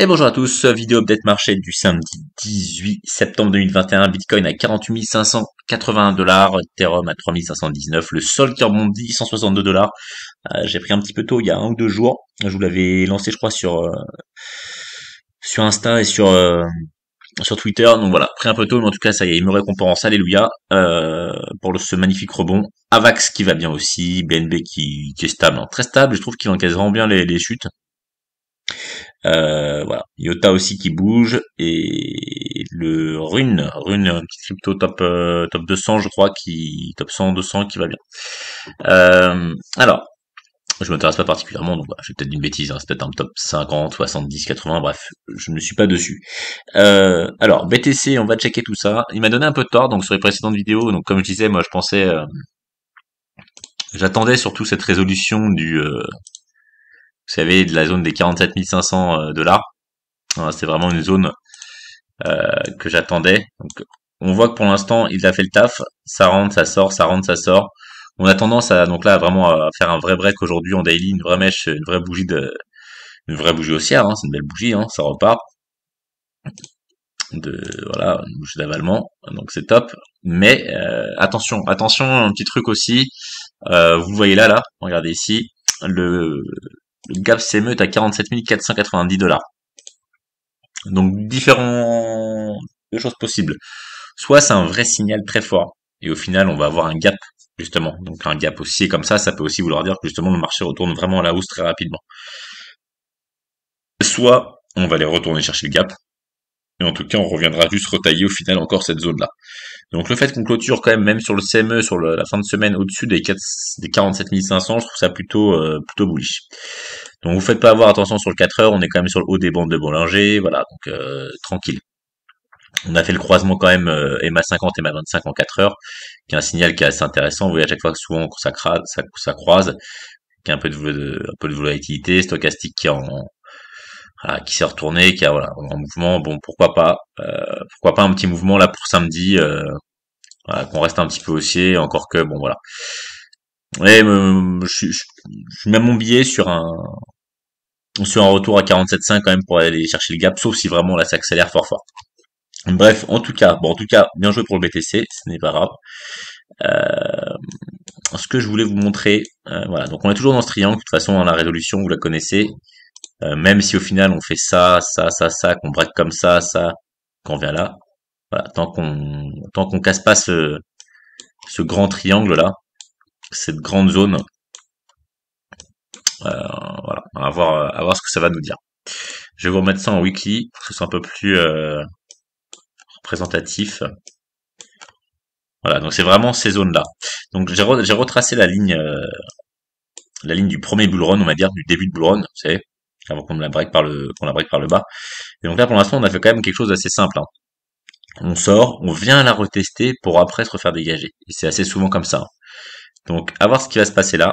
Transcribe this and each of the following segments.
Et bonjour à tous, vidéo update marché du samedi 18 septembre 2021, Bitcoin à 48 581 dollars, Ethereum à 3519, le sol qui rebondit 162 dollars. Euh, j'ai pris un petit peu tôt il y a un ou deux jours, je vous l'avais lancé je crois sur euh, sur Insta et sur euh, sur Twitter, donc voilà, pris un peu tôt, mais en tout cas ça y est, il me récompense, alléluia, pour ce magnifique rebond. Avax qui va bien aussi, BNB qui, est stable, hein. très stable, je trouve qu'il encaisse vraiment bien les chutes. Euh, voilà, Iota aussi qui bouge et le Rune, Rune crypto top euh, top 200 je crois qui top 100 200 qui va bien. Euh, alors, je m'intéresse pas particulièrement donc voilà, j'ai peut-être une bêtise, hein, c'est peut-être un top 50, 70, 80, bref, je ne suis pas dessus. Euh, alors BTC, on va checker tout ça. Il m'a donné un peu de tort donc sur les précédentes vidéos, donc comme je disais, moi je pensais j'attendais surtout cette résolution du vous savez, de la zone des 47 500 euh, dollars. C'est vraiment une zone euh, que j'attendais. on voit que pour l'instant, il a fait le taf. Ça rentre, ça sort, ça rentre, ça sort. On a tendance à donc là vraiment à faire un vrai break aujourd'hui en daily, une vraie mèche, une vraie bougie de, une vraie bougie haussière. Hein, c'est une belle bougie, hein, ça repart. De voilà, une bougie d'avalement, donc c'est top. Mais euh, attention, attention, un petit truc aussi. Euh, vous voyez là, là, regardez ici, le le gap e s'émeut à 47 490 dollars. Donc différentes choses possibles. Soit c'est un vrai signal très fort et au final on va avoir un gap justement. Donc un gap aussi comme ça, ça peut aussi vouloir dire que justement le marché retourne vraiment à la hausse très rapidement. Soit on va aller retourner chercher le gap et en tout cas, on reviendra juste retailler au final encore cette zone-là. Donc le fait qu'on clôture quand même, même sur le CME, sur la fin de semaine, au-dessus des, 4, des 47 500, je trouve ça plutôt euh, plutôt bullish. Donc vous faites pas avoir attention sur le 4 heures, on est quand même sur le haut des bandes de Bollinger, voilà, donc euh, tranquille. On a fait le croisement quand même euh, EMA 50 et MA 25 en 4 heures, qui est un signal qui est assez intéressant. Vous voyez à chaque fois que souvent ça, croise, ça, croise, qui a un peu de, un peu de volatilité, stochastique qui est en, euh, qui s'est retourné, qui a voilà, un mouvement. Bon, pourquoi pas euh, Pourquoi pas un petit mouvement là pour samedi euh, Qu'on reste un petit peu haussier, encore que bon voilà. je, mets mon billet sur un sur un retour à 47,5 quand même pour aller chercher le gap, sauf si vraiment là ça accélère fort fort. Bref, en tout cas, bon, en tout cas, bien joué pour le BTC, ce n'est pas grave. ce que je voulais vous montrer, voilà, donc on est toujours dans ce triangle, de toute façon, hein, la résolution, vous la connaissez, euh, même si au final on fait ça, ça, ça, ça, qu'on braque comme ça, ça, qu'on vient là, voilà, tant qu'on tant qu'on casse pas ce, ce grand triangle là, cette grande zone, euh, voilà, on va voir, à voir ce que ça va nous dire. Je vais vous remettre ça en weekly, pour que ce soit un peu plus euh, représentatif. Voilà, donc c'est vraiment ces zones-là. Donc j'ai retracé la ligne, la ligne du premier bull on va dire, du début de bull run, vous savez, avant qu'on la break par le la par le bas. Et donc là pour l'instant on a fait quand même quelque chose d'assez simple. Hein. On sort, on vient la retester pour après se refaire dégager. Et c'est assez souvent comme ça. Hein. Donc à voir ce qui va se passer là.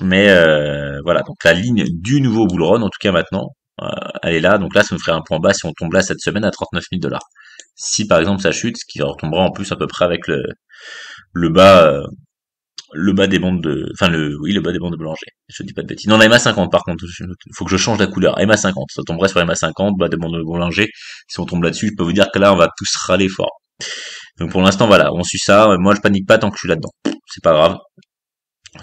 Mais euh, voilà, donc la ligne du nouveau bull run, en tout cas maintenant, euh, elle est là. Donc là, ça me ferait un point bas si on tombe là cette semaine à 39 000 dollars. Si par exemple ça chute, ce qui retombera en plus à peu près avec le, le bas, euh, le bas des bandes de, enfin le, oui, le bas des bandes de Boulanger. Je dis pas de bêtises. Non, la MA50 par contre, il faut que je change la couleur. MA50, ça tomberait sur MA50, bas des bandes de Boulanger. Si on tombe là-dessus, je peux vous dire que là, on va tous râler fort. Donc pour l'instant, voilà, on suit ça. Moi, je panique pas tant que je suis là-dedans. C'est pas grave.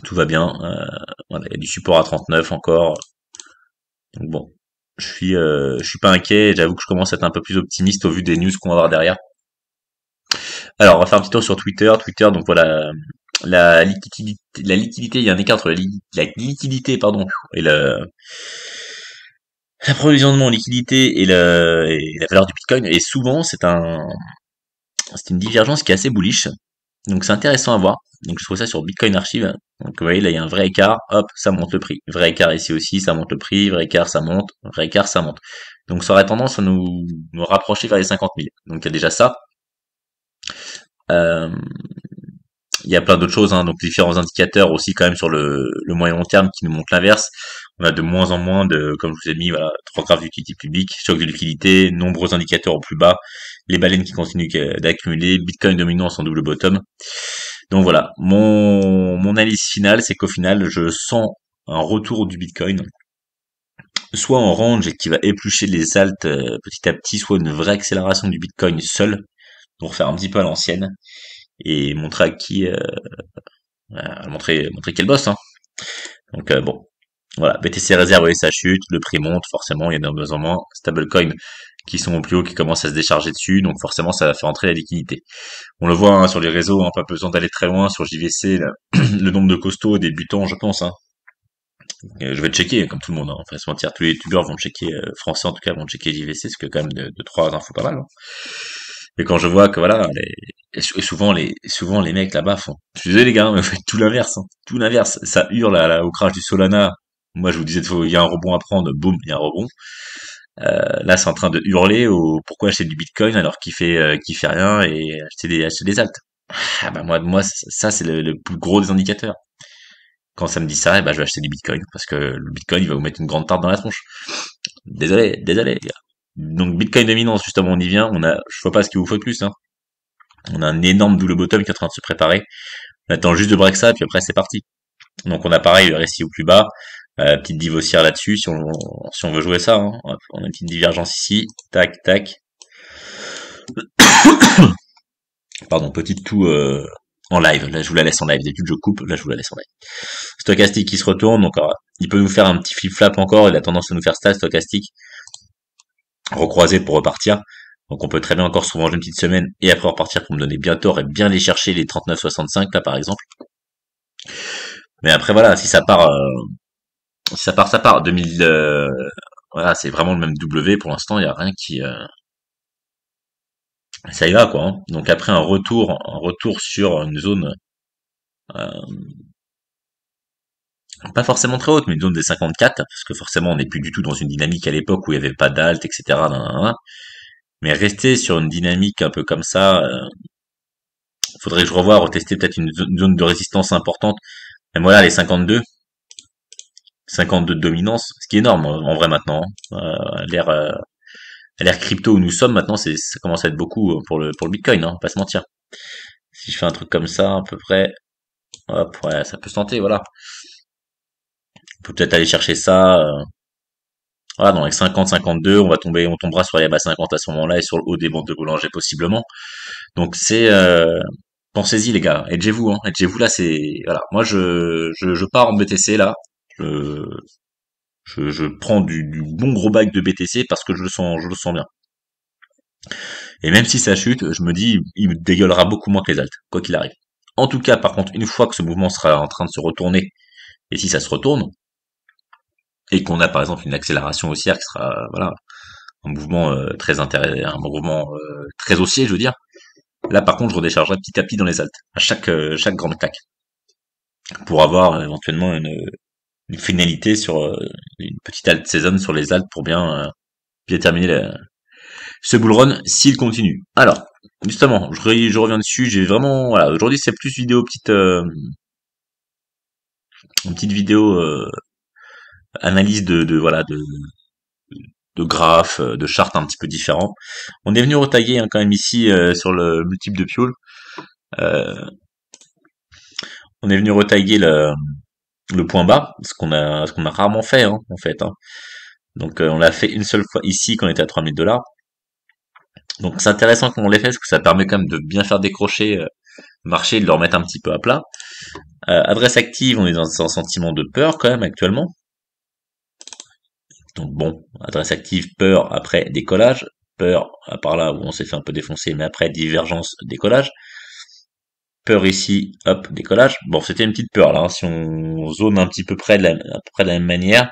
Tout va bien. Euh, voilà, il y a du support à 39 encore. Donc bon, je suis, euh, je suis pas inquiet. J'avoue que je commence à être un peu plus optimiste au vu des news qu'on va avoir derrière. Alors, on va faire un petit tour sur Twitter. Twitter, donc voilà, la liquidité, la liquidité, il y a un écart entre la, la liquidité pardon et le l'approvisionnement en liquidité et la, la valeur du Bitcoin. Et souvent, c'est un c'est une divergence qui est assez bullish. Donc c'est intéressant à voir. Donc je trouve ça sur Bitcoin Archive. Donc vous voyez là il y a un vrai écart, hop, ça monte le prix. Vrai écart ici aussi, ça monte le prix, vrai écart, ça monte, vrai écart, ça monte. Donc ça aurait tendance à nous, nous rapprocher vers les 50 000. Donc il y a déjà ça. Euh, il y a plein d'autres choses, hein, donc différents indicateurs aussi quand même sur le, moyen long terme qui nous montrent l'inverse. On a de moins en moins de, comme je vous ai mis, voilà, trois graphes d'utilité publique, choc de liquidité, nombreux indicateurs au plus bas, les baleines qui continuent d'accumuler, Bitcoin dominant en double bottom. Donc voilà, mon, mon analyse finale, c'est qu'au final, je sens un retour du Bitcoin, soit en range et qui va éplucher les altes euh, petit à petit, soit une vraie accélération du Bitcoin seul, pour faire un petit peu à l'ancienne et montrer à qui euh, euh, montrer montrer quel bosse. Hein. Donc euh, bon, voilà, BTC réserve et sa chute, le prix monte, forcément, il y a moins stablecoin qui sont au plus haut, qui commencent à se décharger dessus, donc forcément ça va faire entrer la liquidité. On le voit hein, sur les réseaux, hein, pas besoin d'aller très loin, sur JVC, le nombre de costauds, débutants, je pense. Hein. je vais checker, comme tout le monde, hein, enfin, se mentir, tous les youtubeurs vont checker, français en tout cas, vont checker JVC, parce que quand même de, de trois infos pas mal. Hein. Mais quand je vois que voilà, souvent les souvent les mecs là-bas font. Je les gars, hein, mais tout l'inverse, hein. tout l'inverse. Ça hurle à, au crash du Solana. Moi je vous disais il y a un rebond à prendre, boum, il y a un rebond. Euh, là c'est en train de hurler au pourquoi acheter du Bitcoin alors qu'il fait euh, qu'il fait rien et acheter des acheter des altes. Ah bah moi moi ça c'est le, plus gros des indicateurs. Quand ça me dit ça, eh ben, je vais acheter du Bitcoin parce que le Bitcoin il va vous mettre une grande tarte dans la tronche. Désolé, désolé les gars. Donc Bitcoin dominance, justement, on y vient. On a, je vois pas ce qu'il vous faut de plus. Hein. On a un énorme double bottom qui est en train de se préparer. On attend juste de break ça, puis après c'est parti. Donc on a pareil le récit au plus bas, euh, petite divocière là-dessus, si on, si on veut jouer ça. Hein. On a une petite divergence ici, tac, tac. Pardon, petite toux euh, en live. Là, je vous la laisse en live. D'habitude, je coupe. Là, je vous la laisse en live. Stochastique qui se retourne. Donc, il peut nous faire un petit flip-flap encore. Il a tendance à nous faire ça stochastique recroiser pour repartir. Donc on peut très bien encore se manger une petite semaine et après repartir pour me donner bien tort et bien les chercher les 39,65 là par exemple. Mais après voilà, si ça part, euh, si ça part, ça part. 2000, euh, voilà, c'est vraiment le même W pour l'instant. Il y a rien qui, euh, ça y va quoi. Hein. Donc après un retour, un retour sur une zone pas forcément très haute, mais une zone des 54, parce que forcément on n'est plus du tout dans une dynamique à l'époque où il n'y avait pas d'alt, etc. Mais rester sur une dynamique un peu comme ça, euh, faudrait que je revoie, retester peut-être une zone de résistance importante. mais voilà, les 52, 52 de dominance, ce qui est énorme en vrai maintenant. Hein. Euh, euh l'ère, crypto où nous sommes maintenant, c'est, ça commence à être beaucoup euh, pour le, pour le Bitcoin, hein, pas se mentir. Si je fais un truc comme ça, à peu près, hop, ouais, ça peut se tenter, voilà peut être aller chercher ça. Euh. voilà, dans les 50-52, on va tomber, on tombera sur les bas 50 à ce moment-là et sur le haut des bandes de Boulanger possiblement. Donc c'est euh, pensez-y les gars, aidez-vous, hein, aidez-vous là, c'est voilà. Moi je, je, pars en BTC là, je je, prends du, bon gros bac de BTC parce que je le sens je le sens bien. Et même si ça chute, je me dis il me dégueulera beaucoup moins que les altes, quoi qu'il arrive. En tout cas, par contre, une fois que ce mouvement sera en train de se retourner, et si ça se retourne, et qu'on a par exemple une accélération haussière qui sera euh, voilà un mouvement euh, très intéressant, un mouvement euh, très haussier, je veux dire. Là, par contre, je redéchargerai petit à petit dans les altes, à chaque chaque grande claque, pour avoir éventuellement une, finalité sur une petite alt saison sur les altes pour bien bien terminer ce bull run s'il continue. Alors, justement, je, reviens dessus. J'ai vraiment voilà, aujourd'hui c'est plus vidéo petite. une petite vidéo analyse de, voilà de, de graphes, euh, de chartes un petit peu différents. On est venu retailler hein, quand même ici euh, sur le multiple de Pioul. Euh, on est venu retailler le, le point bas, ce qu'on a ce qu'on a rarement fait hein, en fait. Hein. Donc on l'a fait une seule fois ici quand on était à 3000 dollars. Donc c'est intéressant qu'on l'ait fait parce que ça permet quand même de bien faire décrocher le marché, de le remettre un petit peu à plat. adresse active, on est dans un sentiment de peur quand même actuellement. Donc bon, adresse active, peur après décollage, peur à part là où on s'est fait un peu défoncer, mais après divergence, décollage. Peur ici, hop, décollage. Bon, c'était une petite peur là, hein. si on zone un petit peu près de la, même manière.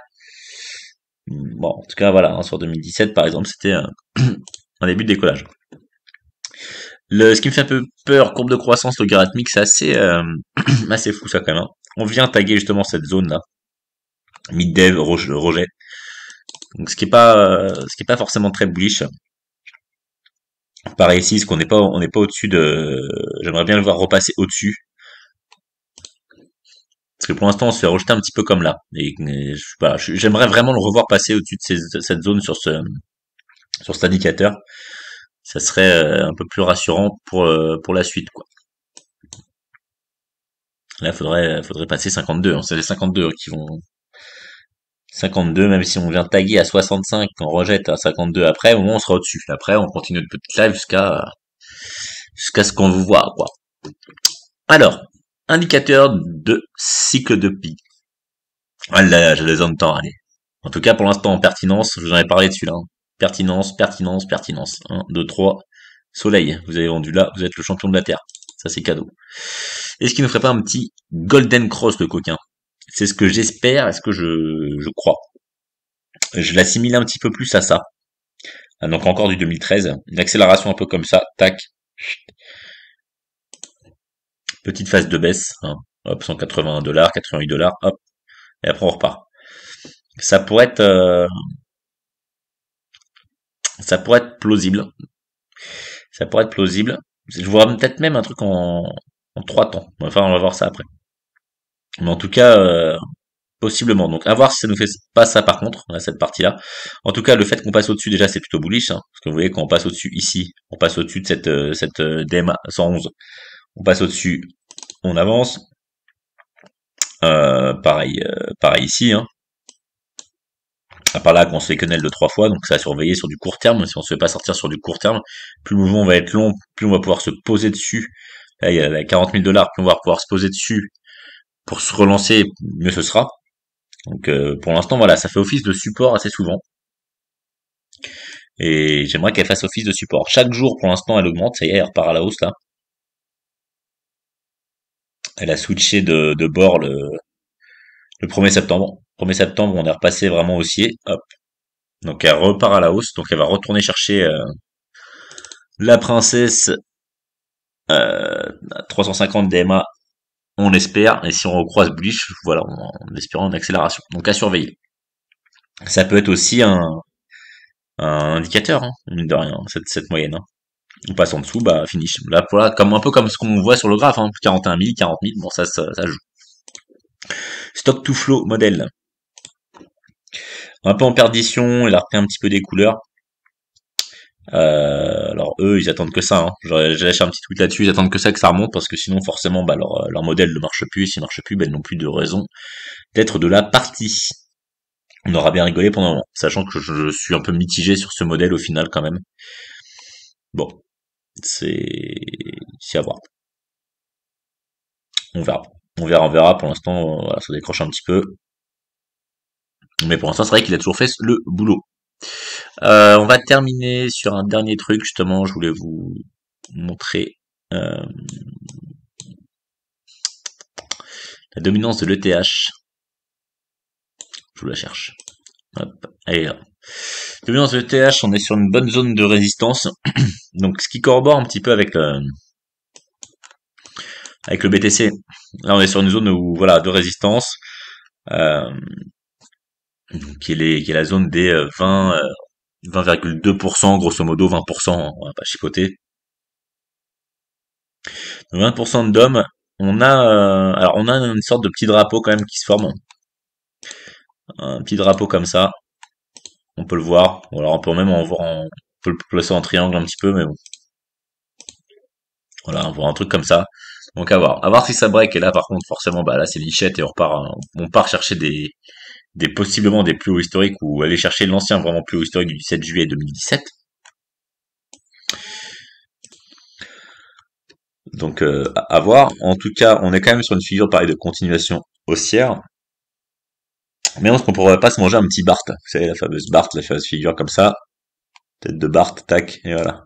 Bon, en tout cas, voilà, hein, sur 2017 par exemple, c'était un, début de décollage. Le, ce qui me fait un peu peur, courbe de croissance logarithmique, c'est euh, assez, fou ça quand même. Hein. On vient taguer justement cette zone là. Mid-dev, rejet donc ce qui est pas euh, ce qui est pas forcément très bullish. Pareil ici, ce qu'on n'est pas on n'est pas au-dessus de j'aimerais bien le voir repasser au-dessus. Parce que pour l'instant, on se fait rejeter un petit peu comme là. Et, j'aimerais vraiment le revoir passer au-dessus de, cette zone sur ce sur cet indicateur. Ça serait euh, un peu plus rassurant pour euh, pour la suite Là, faudrait faudrait passer 52. Hein. C'est les 52 qui vont 52, même si on vient taguer à 65, qu'on rejette à 52 après, au moins on sera au-dessus. Après, on continue notre petit live jusqu'à jusqu'à ce qu'on vous voit, quoi. Alors, indicateur de cycle de pi. Ah là, je les entends, allez. En tout cas, pour l'instant, en pertinence, je vous en ai parlé de celui-là. Hein. Pertinence, pertinence, pertinence. 1, 2, 3. Soleil, vous avez rendu là, vous êtes le champion de la Terre. Ça, c'est cadeau. Est-ce qu'il ne ferait pas un petit Golden Cross, le coquin C'est ce que j'espère, est-ce que je je crois. Je l'assimile un petit peu plus à ça. Ah, donc encore du 2013, une accélération un peu comme ça, tac. Petite phase de baisse, hein. hop, 181 dollars, 88 dollars, hop, et après on repart. Ça pourrait être, euh, ça pourrait être plausible. Ça pourrait être plausible. Je vois peut-être même un truc en, trois temps. Enfin, on va voir ça après. Mais en tout cas, euh, possiblement. Donc à voir si ça nous fait pas ça par contre, cette partie-là. En tout cas, le fait qu'on passe au-dessus déjà, c'est plutôt bullish. Hein, parce que vous voyez, quand on passe au-dessus ici, on passe au-dessus de cette, euh, cette euh, DMA 111. On passe au-dessus, on avance. Euh, pareil, pareil ici. Hein. À part là qu'on se fait quenelle de trois fois, donc ça à surveiller sur du court terme. Si on se fait pas sortir sur du court terme, plus le mouvement va être long, plus on va pouvoir se poser dessus. Là, il y a 40 000 dollars, plus on va pouvoir se poser dessus pour se relancer, mieux ce sera. Donc euh, pour l'instant, voilà, ça fait office de support assez souvent. Et j'aimerais qu'elle fasse office de support. Chaque jour, pour l'instant, elle augmente. Ça y est, elle repart à la hausse là. Elle a switché de, bord le, le 1er septembre. 1er septembre, on est repassé vraiment haussier. Hop. Donc elle repart à la hausse. Donc elle va retourner chercher euh, la princesse 350 euh, DMA on espère, et si on recroise Bullish, voilà, on, espérant espère en accélération. Donc à surveiller. Ça peut être aussi un, indicateur, hein, de rien, cette, moyenne. Hein. On passe en dessous, bah finish. Là, voilà, comme un peu comme ce qu'on voit sur le graphe, 41 000, 40 000, bon ça, ça, ça joue. Stock to flow modèle. Un peu en perdition, il a repris un petit peu des couleurs. Euh, alors eux, ils attendent que ça. Hein. J'ai lâché un petit tweet là-dessus. Ils attendent que ça, que ça remonte, parce que sinon, forcément, bah, leur, modèle ne marche plus. Et s'il ne marche plus, bah, ils n'ont plus de raison d'être de la partie. On aura bien rigolé pendant un moment, sachant que je, suis un peu mitigé sur ce modèle au final quand même. Bon, c'est c'est à voir. On verra. On verra, on verra. Pour l'instant, euh, voilà, ça décroche un petit peu. Mais pour l'instant, c'est vrai qu'il a toujours fait le boulot. Euh, on va terminer sur un dernier truc, justement, je voulais vous montrer euh, la dominance de l'ETH. Je vous la cherche. Hop, Dominance de l'ETH, on est sur une bonne zone de résistance. Donc ce qui corrobore un petit peu avec le, avec le BTC. Là on est sur une zone où voilà de résistance. Euh, est, qui est, la zone des 20, 20,2%, grosso modo 20%, on va pas chipoter. 20% d'hommes, on a euh, alors on a une sorte de petit drapeau quand même qui se forme. Un petit drapeau comme ça. On peut le voir. Ou alors on peut même en voir en, on peut le placer en triangle un petit peu, mais bon. Voilà, on voit un truc comme ça. Donc à voir. À voir si ça break. Et là par contre, forcément, bah là c'est lichette et on repart, euh, on part chercher des, des possiblement des plus hauts historiques ou aller chercher l'ancien vraiment plus haut historique du 17 juillet 2017. Donc euh, à voir. En tout cas, on est quand même sur une figure pareille de continuation haussière. Mais on ne pourrait pas se manger un petit Bart. Vous savez, la fameuse Bart, la fameuse figure comme ça. Tête de Bart, tac, et voilà.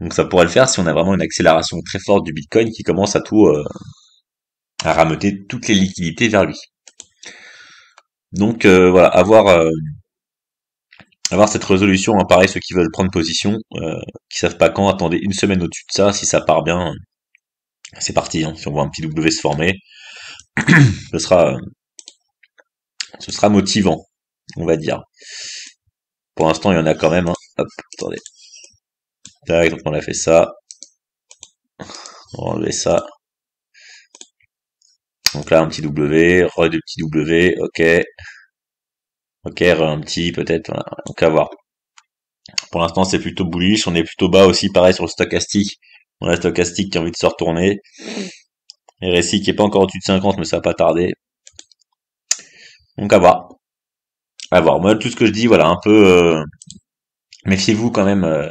Donc ça pourrait le faire si on a vraiment une accélération très forte du Bitcoin qui commence à tout euh, à rameuter toutes les liquidités vers lui. Donc euh, voilà, avoir euh, avoir cette résolution, hein, pareil, ceux qui veulent prendre position, euh, qui savent pas quand, attendez une semaine au-dessus de ça, si ça part bien, c'est parti, hein, si on voit un petit W se former, ce sera, ce sera motivant, on va dire. Pour l'instant, il y en a quand même, hein. hop, attendez. Tac, donc on a fait ça, on va enlever ça, donc là, un petit W, re de petit W, ok. Ok, re un petit, peut-être, donc à voir. Pour l'instant, c'est plutôt bullish, on est plutôt bas aussi, pareil, sur le stochastique. On a le stochastique qui a envie de se retourner. RSI qui est pas encore au-dessus de 50, mais ça va pas tarder. Donc à voir. À voir. Moi, tout ce que je dis, voilà, un peu... Euh, méfiez-vous quand même euh,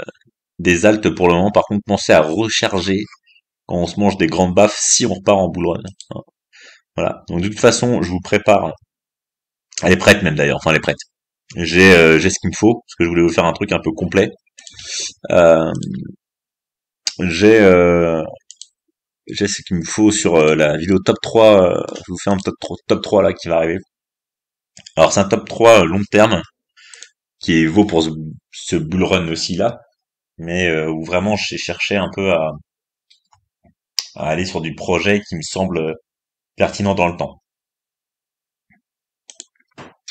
des altes pour le moment. Par contre, pensez à recharger quand on se mange des grandes baffes si on repart en boulonne. Voilà. Donc de toute façon, je vous prépare. Elle est prête même d'ailleurs, enfin elle est prête. J'ai euh, ce qu'il me faut, parce que je voulais vous faire un truc un peu complet. Euh, j'ai euh, j'ai ce qu'il me faut sur la vidéo top 3. je vous fais un top 3, top 3 là qui va arriver. Alors c'est un top 3 long terme, qui est vaut pour ce, ce bull run aussi là, mais où vraiment j'ai cherché un peu à, à aller sur du projet qui me semble pertinent dans le temps.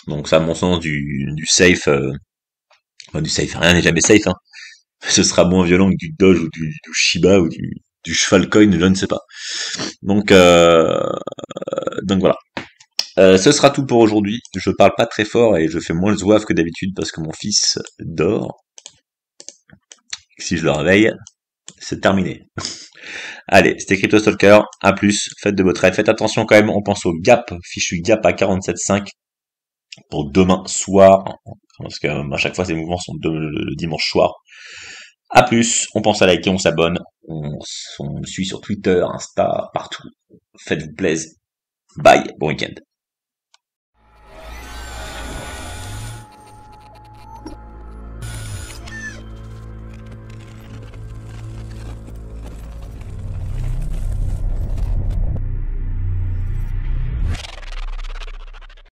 Donc ça, à mon sens, du, safe, euh, enfin, du safe, rien n'est jamais safe. Hein. Ce sera moins violent que du Doge ou du, Shiba ou du, du cheval je ne sais pas. Donc, euh, donc voilà. Euh, ce sera tout pour aujourd'hui. Je parle pas très fort et je fais moins le zouave que d'habitude parce que mon fils dort. Si je le réveille, c'est terminé. Allez, c'était Stalker. à plus, faites de votre trades, faites attention quand même, on pense au gap, fichu gap à 47.5 pour demain soir, parce que euh, à chaque fois ces mouvements sont le dimanche soir. A plus, on pense à liker, on s'abonne, on, on suit sur Twitter, Insta, partout. Faites-vous plaisir. Bye, bon week-end.